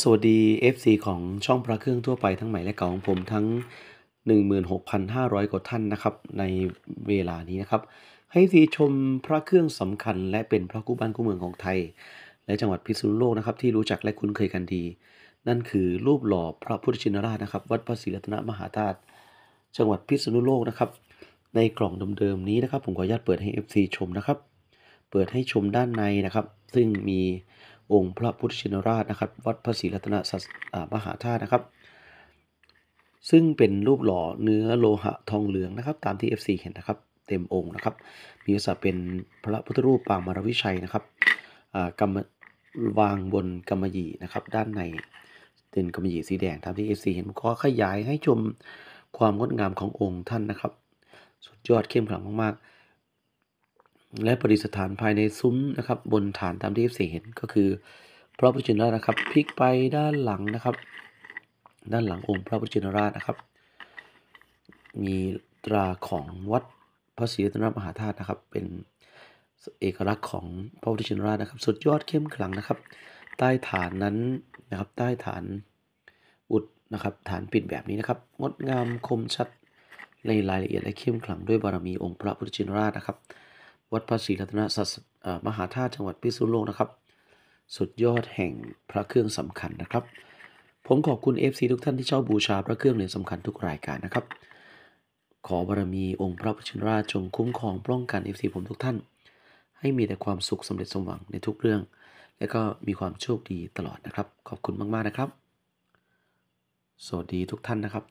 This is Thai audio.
สวัสดี FC ของช่องพระเครื่องทั่วไปทั้งใหม่และเก่าของผมทั้ง 16,500กว่าท่านนะครับในเวลานี้นะครับ ให้ทีชมพระเครื่องสำคัญและเป็นพระคู่บ้านคู่เมืองของไทย และจังหวัดพิษณุโลกนะครับที่รู้จักและคุ้นเคยกันดี นั่นคือรูปหล่อพระพุทธชินราชนะครับวัดพระศรีรัตนมหาธาตุจังหวัดพิษณุโลกนะครับในกล่องเดิมๆนี้นะครับผมขออนุญาตเปิดให้ FC ชมนะครับเปิดให้ชมด้านในนะครับ ซึ่งมีองค์พระพุทธชินราชนะครับวัดพระศรีรัตนศมหาธาตุนะครับ ซึ่งเป็นรูปหล่อเนื้อโลหะทองเหลืองนะครับตามที่ FC เห็นนะครับเต็มองค์นะครับมีลักษณะเป็นพระพุทธรูปปางมารวิชัยนะครับกำวางบนกำมะหยี่นะครับด้านในเป็นกำมะหยี่สีแดงตามที่ FC เห็นขอขยายให้ชมความงดงามขององค์ท่านนะครับ สุดยอดเข้มขลังมาก ๆและประดิษฐานภายในซุ้มนะครับ บนฐานตามที่เอฟซีเห็นก็คือพระพุทธินราชนะครับพลิกไปด้านหลังนะครับ ด้านหลังองค์พระพุทธินราชนะครับมีตราของวัดพระศรีรัตนมหาธาตุนะครับ เป็นเอกลักษณ์ของพระพุทธินราชนะครับสุดยอดเข้มขลังนะครับ ใต้ฐานนั้นนะครับใต้ฐานอุดนะครับ ฐานปิดแบบนี้นะครับงดงามคมชัดในรายละเอียดและเข้มขลังด้วยบารมีองค์พระพุทธินราชนะครับวัดพระศรีรัตนศัสมหาธาตุจังหวัดพิษณุโลกนะครับ สุดยอดแห่งพระเครื่องสำคัญนะครับ ผมขอบคุณ FC ทุกท่านที่ชอบบูชาพระเครื่องเหรียญสำคัญทุกรายการนะครับ ขอบารมีองค์พระพุชธราชจง คุ้มครองป้องกัน FC ผมทุกท่าน ให้มีแต่ความสุขสำเร็จสมหวังในทุกเรื่อง และก็มีความโชคดีตลอดนะครับ ขอบคุณมากๆนะครับ สวัสดีทุกท่านนะครับ